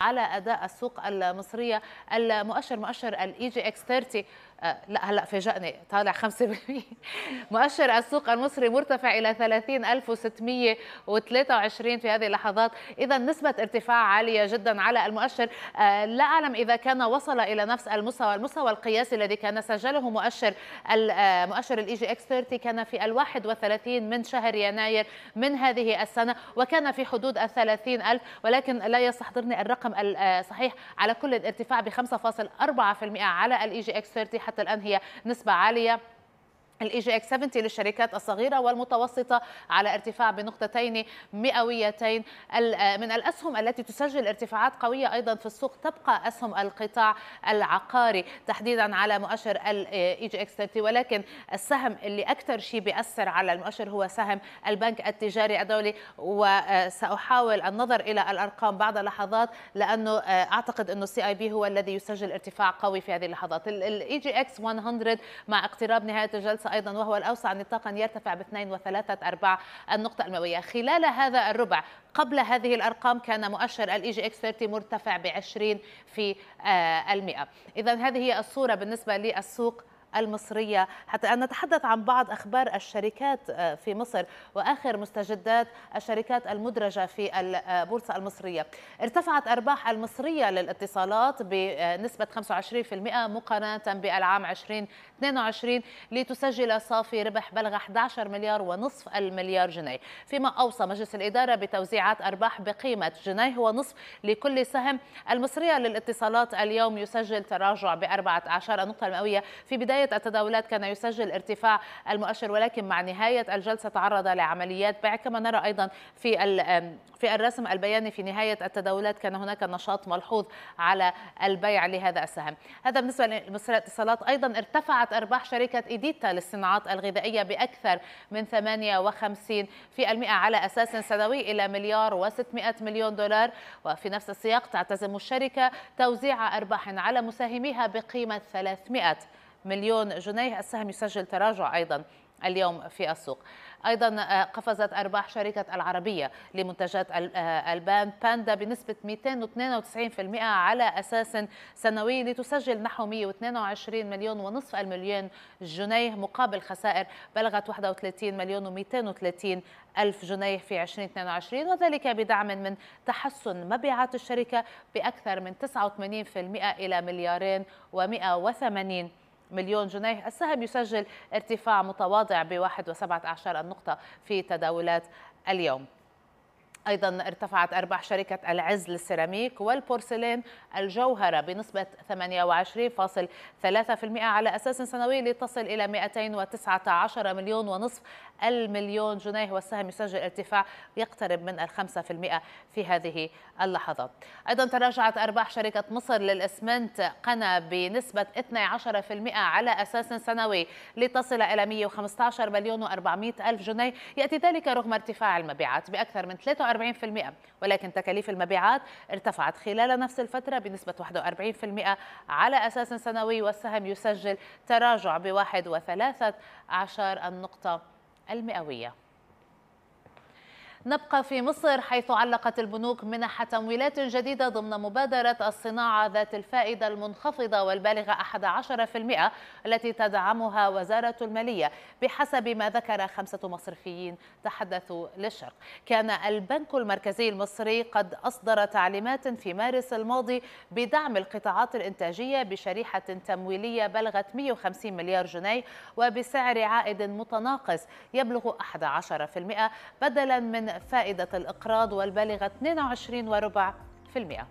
على اداء السوق المصريه المؤشر مؤشر الاي جي اكس 30 لا هلا فاجئني طالع 5% مؤشر السوق المصري مرتفع الى 30623 في هذه اللحظات اذا نسبه ارتفاع عاليه جدا على المؤشر آه، لا اعلم اذا كان وصل الى نفس المستوى المستوى القياسي الذي كان سجله مؤشر آه، مؤشر الاي جي اكس 30 كان في ال 31 من شهر يناير من هذه السنه وكان في حدود ال 30000 ولكن لا يستحضرني الرقم الرقم الصحيح آه، على كل الارتفاع ب 5.4% على الاي جي اكس 30 حتى الان هي نسبه عاليه الاي جي اكس 70 للشركات الصغيره والمتوسطه على ارتفاع بنقطتين مئويتين من الاسهم التي تسجل ارتفاعات قويه ايضا في السوق تبقى اسهم القطاع العقاري تحديدا على مؤشر الاي جي اكس 30 ولكن السهم اللي اكثر شيء بياثر على المؤشر هو سهم البنك التجاري الدولي وساحاول النظر الى الارقام بعد لحظات لانه آه، اعتقد انه السي اي بي هو الذي يسجل ارتفاع قوي في هذه اللحظات الاي جي اكس 100 مع اقتراب نهايه الجلسه أيضا وهو الأوسع نطاقا يرتفع ب وثلاثة أرباع النقطة المئوية خلال هذا الربع قبل هذه الأرقام كان مؤشر الإي جي إكس 30 مرتفع ب 20 في آه، المئة إذا هذه هي الصورة بالنسبة للسوق المصرية حتى أن نتحدث عن بعض أخبار الشركات آه، في مصر وآخر مستجدات الشركات المدرجة في البورصة المصرية ارتفعت أرباح المصرية للاتصالات بنسبة 25% مقارنة بالعام 2022 لتسجل صافي ربح بلغ 11 مليار ونصف المليار جنيه فيما أوصى مجلس الإدارة بتوزيعات أرباح بقيمة جنيه ونصف لكل سهم المصرية للاتصالات اليوم يسجل تراجع بأربعة عشر النقطة المئوية في بداية بداية التداولات كان يسجل ارتفاع المؤشر ولكن مع نهاية الجلسة تعرض لعمليات بيع كما نرى أيضا في في الرسم البياني في نهاية التداولات كان هناك نشاط ملحوظ على البيع لهذا السهم هذا بالنسبة لمصر الاتصالات أيضا ارتفعت أرباح شركة إيديتا للصناعات الغذائية بأكثر من 58 في المئة على أساس سنوي إلى مليار و600 مليون دولار وفي نفس السياق تعتزم الشركة توزيع أرباح على مساهميها بقيمة 300 مليون جنيه السهم يسجل تراجع أيضا اليوم في السوق أيضا آه، قفزت أرباح شركة العربية لمنتجات آه، ألبان باندا بنسبة 292% على أساس سنوي لتسجل نحو 122 مليون ونصف المليون جنيه مقابل خسائر بلغت 31 مليون و230 ألف جنيه في 2022 وذلك بدعم من تحسن مبيعات الشركة بأكثر من 89% إلى مليارين و180 مليون جنيه السهم يسجل ارتفاع متواضع ب 1.17 النقطة في تداولات اليوم أيضا ارتفعت أرباح شركة العز للسيراميك والبورسلين الجوهرة بنسبة 28.3% على أساس سنوي لتصل إلى 219 مليون ونصف المليون جنيه والسهم يسجل ارتفاع يقترب من الخمسة في المئة في هذه اللحظات أيضا تراجعت أرباح شركة مصر للإسمنت قنا بنسبة 12% على أساس سنوي لتصل إلى 115 مليون و400 ألف جنيه يأتي ذلك رغم ارتفاع المبيعات بأكثر من 43 41% ولكن تكاليف المبيعات ارتفعت خلال نفس الفترة بنسبة 41% على أساس سنوي والسهم يسجل تراجع بواحد وثلاثة عشر النقطة المئوية نبقى في مصر حيث علقت البنوك منح تمويلات جديدة ضمن مبادرة الصناعة ذات الفائدة المنخفضة والبالغة 11% التي تدعمها وزارة المالية بحسب ما ذكر خمسة مصرفيين تحدثوا للشرق كان البنك المركزي المصري قد أصدر تعليمات في مارس الماضي بدعم القطاعات الإنتاجية بشريحة تمويلية بلغت 150 مليار جنيه وبسعر عائد متناقص يبلغ 11% بدلا من فائدة الإقراض والبالغة 22.4%.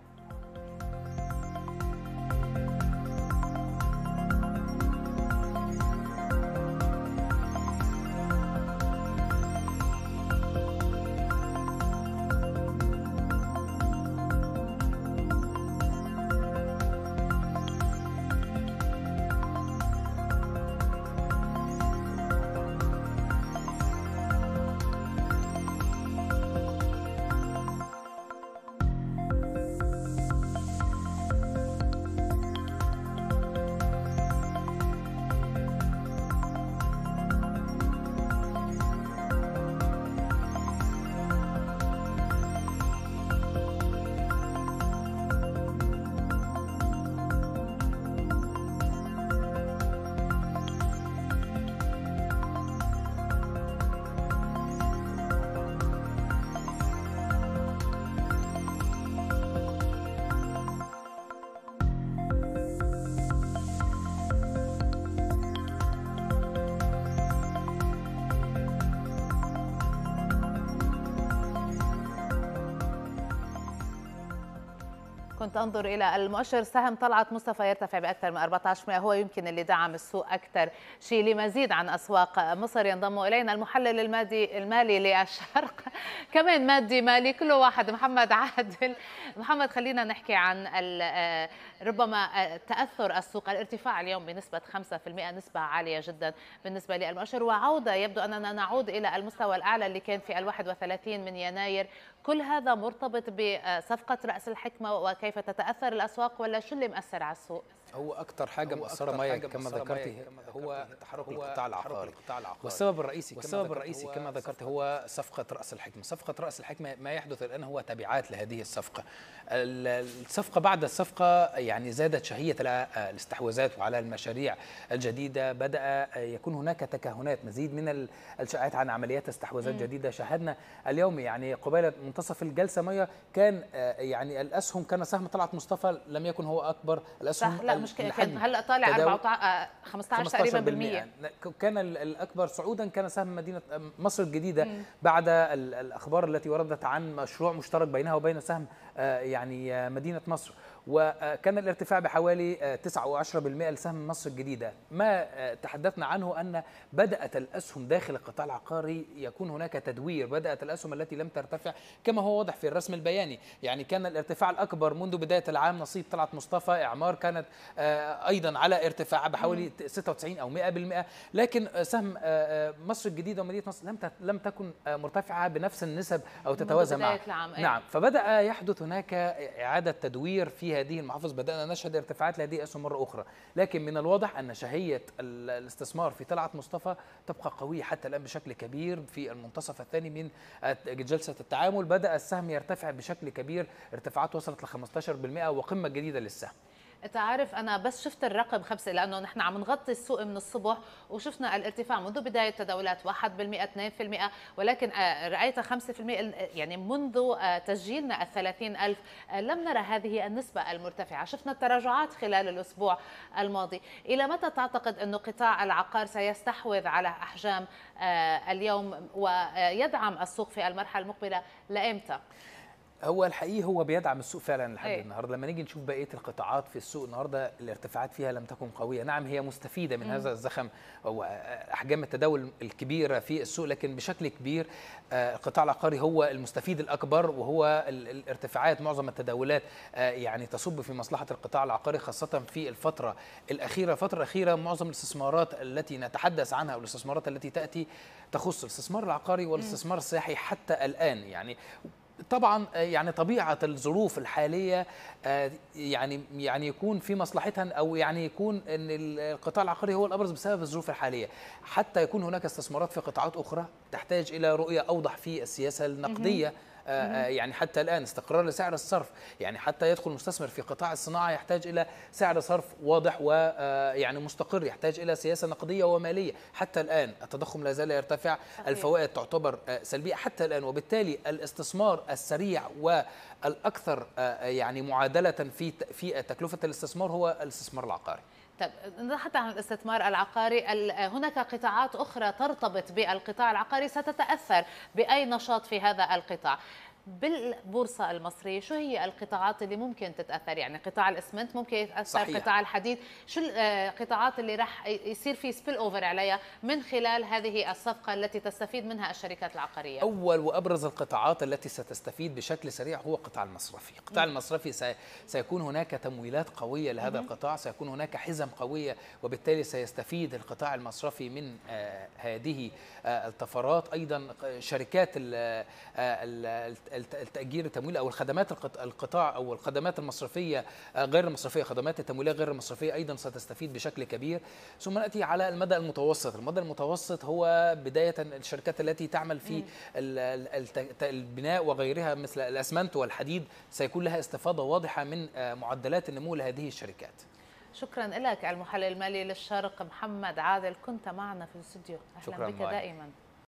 كنت انظر الى المؤشر سهم طلعت مصطفى يرتفع باكثر من 14% هو يمكن اللي دعم السوق اكثر شيء لمزيد عن اسواق مصر ينضم الينا المحلل المادي المالي للشرق كمان مادي مالي كل واحد محمد عادل محمد خلينا نحكي عن آه، ربما آه، تاثر السوق الارتفاع اليوم بنسبه 5% نسبه عاليه جدا بالنسبه للمؤشر وعوده يبدو اننا نعود الى المستوى الاعلى اللي كان في ال 31 من يناير كل هذا مرتبط بصفقة رأس الحكمة وكيف تتأثر الأسواق ولا شو اللي مأثر على السوق؟ هو اكثر حاجه مؤثره معايا كما ذكرت هو تحرك القطاع العقاري والسبب الرئيسي والسبب الرئيسي كما ذكرت هو صفقه راس الحكمه صفقه راس الحكمه ما يحدث الان هو تبعات لهذه الصفقه الصفقه بعد الصفقه يعني زادت شهيه الاستحواذات وعلى المشاريع الجديده بدا يكون هناك تكهنات مزيد من الاشاعات عن عمليات استحواذات جديده شاهدنا اليوم يعني قبيل منتصف الجلسه ميا كان آه، يعني الاسهم كان سهم طلعت مصطفى لم يكن هو اكبر الاسهم لا مش كان هلا طالع 14 15 آه، تقريبا بالمية كان الاكبر صعودا كان سهم مدينه آه، مصر الجديده م. بعد الاخبار التي وردت عن مشروع مشترك بينها وبين سهم آه، يعني مدينه مصر وكان الارتفاع بحوالي 9 آه، 10% لسهم مصر الجديدة ما آه، تحدثنا عنه أن بدأت الأسهم داخل القطاع العقاري يكون هناك تدوير بدأت الأسهم التي لم ترتفع كما هو واضح في الرسم البياني يعني كان الارتفاع الأكبر منذ بداية العام نصيب طلعت مصطفى إعمار كانت آه، أيضا على ارتفاع بحوالي 96 أو 100% لكن سهم مصر الجديدة ومدينة مصر لم لم تكن مرتفعة بنفس النسب أو تتوازى معها نعم فبدأ يحدث هناك إعادة تدوير فيها هذه المحافظ بدأنا نشهد ارتفاعات لهذه الأسهم مرة أخرى لكن من الواضح أن شهية الاستثمار في طلعت مصطفى تبقى قوية حتى الآن بشكل كبير في المنتصف الثاني من جلسة التعامل بدأ السهم يرتفع بشكل كبير ارتفاعات وصلت ل 15% وقمة جديدة للسهم تعرف انا بس شفت الرقم خمسة لانه نحن عم نغطي السوق من الصبح وشفنا الارتفاع منذ بدايه تداولات 1% 2% ولكن آه، رايت 5% يعني منذ آه، تسجيلنا ال 30000 آه، لم نرى هذه النسبه المرتفعه شفنا التراجعات خلال الاسبوع الماضي الى متى تعتقد انه قطاع العقار سيستحوذ على احجام اليوم ويدعم السوق في المرحله المقبله لامتى هو الحقيقي هو بيدعم السوق فعلا لحد أيه. النهارده لما نيجي نشوف بقيه القطاعات في السوق النهارده الارتفاعات فيها لم تكن قويه نعم هي مستفيده من م. هذا الزخم او احجام التداول الكبيره في السوق لكن بشكل كبير آه، القطاع العقاري هو المستفيد الاكبر وهو الارتفاعات معظم التداولات آه، يعني تصب في مصلحه القطاع العقاري خاصه في الفتره الاخيره الفتره الاخيره معظم الاستثمارات التي نتحدث عنها او الاستثمارات التي تاتي تخص الاستثمار العقاري والاستثمار السياحي حتى الان يعني طبعا آه، يعني طبيعه الظروف الحاليه آه، يعني يعني يكون في مصلحتها او يعني يكون ان القطاع العقاري هو الابرز بسبب الظروف الحاليه حتى يكون هناك استثمارات في قطاعات اخرى تحتاج الى رؤيه اوضح في السياسه النقديه آه، آه، يعني حتى الآن استقرار لسعر الصرف يعني حتى يدخل مستثمر في قطاع الصناعة يحتاج إلى سعر صرف واضح ويعني آه، مستقر يحتاج إلى سياسة نقدية ومالية حتى الآن التضخم لا زال يرتفع الفوائد تعتبر سلبية حتى الآن وبالتالي الاستثمار السريع والأكثر يعني معادلة في تكلفة الاستثمار هو الاستثمار العقاري طيب حتى عن الاستثمار العقاري هناك قطاعات أخرى ترتبط بالقطاع العقاري ستتأثر بأي نشاط في هذا القطاع بالبورصة المصرية شو هي القطاعات اللي ممكن تتأثر يعني قطاع الأسمنت ممكن يتأثر صحيح. قطاع الحديد شو القطاعات آه، اللي راح يصير في سبيل أوفر عليها من خلال هذه الصفقة التي تستفيد منها الشركات العقارية أول وأبرز القطاعات التي ستستفيد بشكل سريع هو القطاع المصرفي القطاع المصرفي سيكون هناك تمويلات قوية لهذا القطاع سيكون هناك حزم قوية وبالتالي سيستفيد القطاع المصرفي من آه، هذه آه، الطفرات أيضا شركات ال ال التاجير التمويل او الخدمات القطاع او الخدمات المصرفيه آه، غير المصرفيه خدمات التمويليه غير المصرفيه ايضا ستستفيد بشكل كبير ثم ناتي على المدى المتوسط المدى المتوسط هو بدايه الشركات التي تعمل في البناء وغيرها مثل الاسمنت والحديد سيكون لها استفادة واضحه من آه، معدلات النمو لهذه الشركات شكرا لك المحلل المالي للشرق محمد عادل كنت معنا في الاستوديو اهلا بك معي. دائما